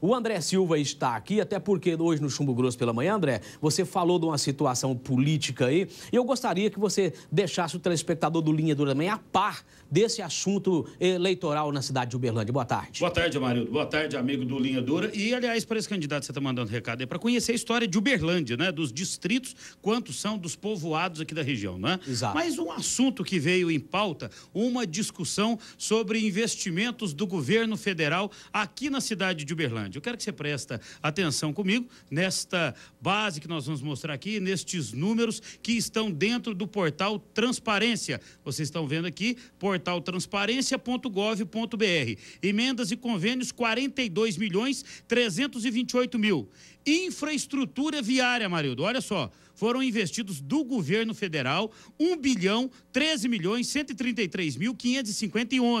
O André Silva está aqui, até porque hoje no Chumbo Grosso pela manhã, André, você falou de uma situação política aí. E eu gostaria que você deixasse o telespectador do Linha Dura também a par desse assunto eleitoral na cidade de Uberlândia. Boa tarde. Boa tarde, Amarildo. Boa tarde, amigo do Linha Dura. E, aliás, para esse candidato que você está mandando recado, é para conhecer a história de Uberlândia, né? Dos distritos, quantos são dos povoados aqui da região, né? Exato. Mas um assunto que veio em pauta, uma discussão sobre investimentos do governo federal aqui na cidade de Uberlândia. Grande. Eu quero que você presta atenção comigo nesta base que nós vamos mostrar aqui, nestes números que estão dentro do portal Transparência. Vocês estão vendo aqui, portaltransparência.gov.br. Emendas e convênios, 42 milhões 328 mil. Infraestrutura viária, Marildo, olha só, foram investidos do governo federal 1 bilhão 13 milhões 133 mil 551.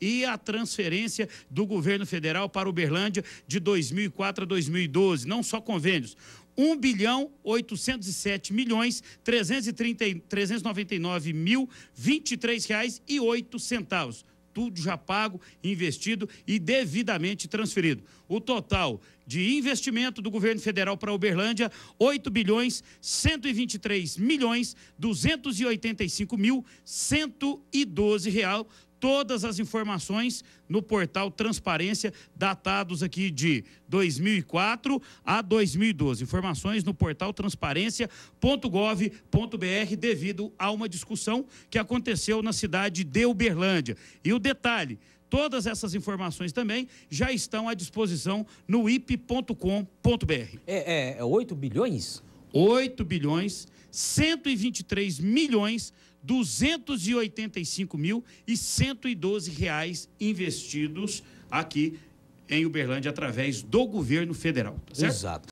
e a transferência do governo federal para Uberlândia de 2004 a 2012, não só convênios. 1 bilhão 807 milhões 399 mil 23 reais e 8 centavos. Tudo já pago, investido e devidamente transferido. O total de investimento do governo federal para Uberlândia, 8 bilhões 123 milhões 285 mil 112 real, todas as informações no portal Transparência, datados aqui de 2004 a 2012. Informações no portal transparência.gov.br devido a uma discussão que aconteceu na cidade de Uberlândia. E o detalhe, Todas essas informações também já estão à disposição no ip.com.br. É, é, 8 é bilhões? 8 bilhões 123 milhões 285 mil e 112 reais investidos aqui em Uberlândia através do governo federal. Tá certo? Exato.